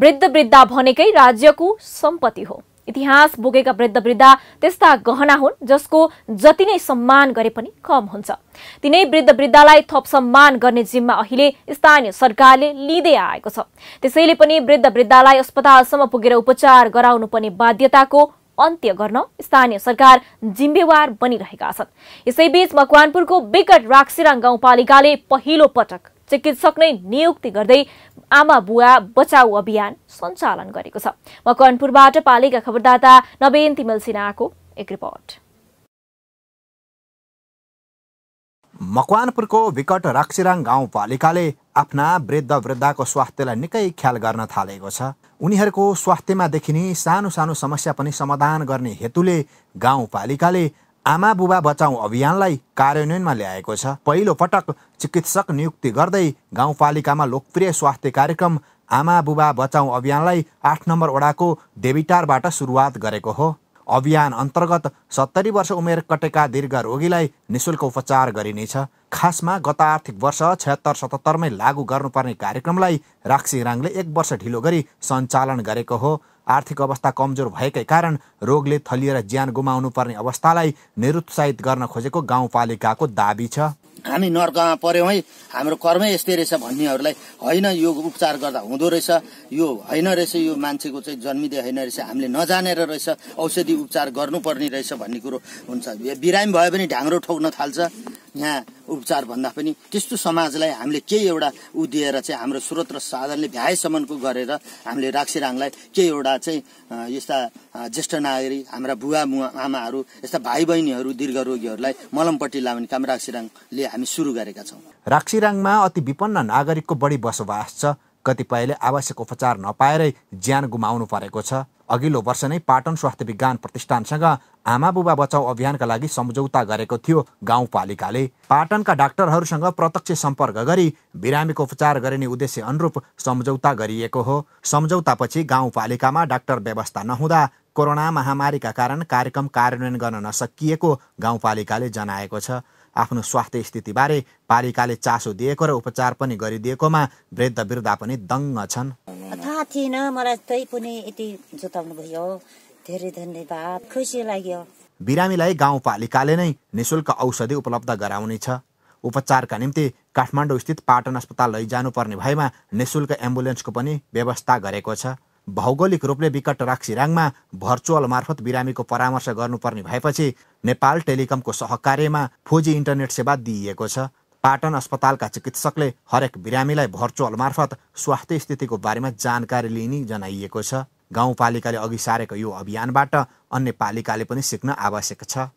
वृद्ध वृद्धा भनेकै राज्यको सम्पत्ति हो इतिहास बोकेका वृद्ध वृद्धा त्यस्ता गहना हुन् जसको जति नै सम्मान गरे पनि कम हुन्छ तिनै वृद्ध वृद्धालाई थप सम्मान गर्ने जिम्मा अहिले स्थानीय सरकारले लिँदै आएको छ त्यसैले पनि वृद्ध वृद्धालाई अस्पतालसम्म पुगेर उपचार गराउनु गराउनुपर्ने बाध्यताको अन्त्य गर्न स्थानीय सरकार जिम्मेवार बनिरहेका छन् यसैबीच मकवानपुरको विकट राक्सिराङ गाउँपालिकाले पहिलो पटक चिकित्सक नै नियुक्ति गर्दै आमा बुवा बचाउ अभियान सञ्चालन गरेको छ म पालिका खबरदाता नवीन तिमल सिन्हाको एक रिपोर्ट मकवानपुरको विकट राक्षिराङ गाउँपालिकाले आफ्ना वृद्ध वृद्धाको स्वास्थ्यलाई निकै ख्याल गर्न थालेको छ उनीहरूको स्वास्थ्यमा देखिने सानो सानो समस्या पनि समाधान गर्ने हेतुले गाउँपालिकाले आमा बुबा बचाउ अभियानलाई कार्यान्वयनमा ल्याएको छ पहिलो पटक चिकित्सक नियुक्ति गर्दै गाउँपालिकामा लोकप्रिय स्वास्थ्य कार्यक्रम आमा बुबा बचाउ अभियानलाई आठ नम्बर वडाको देवीटारबाट सुरुवात गरेको हो अभियान अन्तर्गत सत्तरी वर्ष उमेर कटेका दीर्घ रोगीलाई निशुल्क उपचार गरिनेछ खासमा गत आर्थिक वर्ष छत्तर सतहत्तरमै लागू गर्नुपर्ने कार्यक्रमलाई राक्सी राङले एक वर्ष ढिलो गरी सञ्चालन गरेको हो आर्थिक अवस्था कमजोर भएकै कारण रोगले थलिएर ज्यान गुमाउनु पर्ने अवस्थालाई निरुत्साहित गर्न खोजेको गाउँपालिकाको दावी छ हामी नर्कमा पर्यौँ है हाम्रो कर्मै यस्तै रहेछ भन्नेहरूलाई होइन यो उपचार गर्दा हुँदो रहेछ यो होइन रहेछ यो मान्छेको चाहिँ जन्मिँदै होइन रहेछ हामीले नजानेर रहेछ औषधि उपचार गर्नुपर्ने रहेछ भन्ने कुरो हुन्छ बिरामी भए पनि ढाङ्रो ठोक्न थाल्छ यहाँ उपचार भन्दा पनि त्यस्तो समाजलाई हामीले केही एउटा ऊ दिएर चाहिँ हाम्रो स्रोत र साधनले भ्याएसम्मको गरेर हामीले राक्सिराङलाई केही एउटा चाहिँ यस्ता ज्येष्ठ नागरिक हाम्रा बुवा मुवा आमाहरू यस्ता भाइ बहिनीहरू दीर्घ रोगीहरूलाई मलमपट्टि लाउने काम राक्सिराङले हामी सुरु गरेका छौँ राक्सिराङमा अति विपन्न नागरिकको बढी बसोबास छ कतिपयले आवश्यक उपचार नपाएरै ज्यान गुमाउनु परेको छ अघिल्लो वर्ष नै पाटन स्वास्थ्य विज्ञान प्रतिष्ठानसँग आमा बुबा बचाउ अभियानका लागि सम्झौता गरेको थियो गाउँपालिकाले पाटनका डाक्टरहरूसँग प्रत्यक्ष सम्पर्क गरी बिरामीको उपचार गरिने उद्देश्य अनुरूप सम्झौता गरिएको हो सम्झौतापछि गाउँपालिकामा डाक्टर व्यवस्था नहुँदा कोरोना महामारीका कारण कार्यक्रम कार्यान्वयन गर्न नसकिएको गाउँपालिकाले जनाएको छ आफ्नो स्वास्थ्य स्थितिबारे पालिकाले चासो दिएको र उपचार पनि गरिदिएकोमा वृद्ध वृद्धा पनि दङ्ग छन् थाहा थिएन मलाई त्यही पनि यति जुताउनु भयो धेरै धन्यवाद खुसी लाग्यो बिरामीलाई गाउँपालिकाले नै निशुल्क औषधि उपलब्ध गराउनेछ उपचारका निम्ति काठमाडौँ स्थित पाटन अस्पताल लैजानुपर्ने भएमा निशुल्क एम्बुलेन्सको पनि व्यवस्था गरेको छ भौगोलिक रूपले विकट राक्सिराङमा भर्चुअल मार्फत बिरामीको परामर्श गर्नुपर्ने भएपछि नेपाल टेलिकमको सहकार्यमा फोजी इन्टरनेट सेवा दिइएको छ पाटन अस्पतालका चिकित्सकले हरेक बिरामीलाई भर्चुअल मार्फत स्वास्थ्य स्थितिको बारेमा जानकारी लिने जनाइएको छ गाउँपालिकाले अघि सारेको यो अभियानबाट अन्य पालिकाले पनि सिक्न आवश्यक छ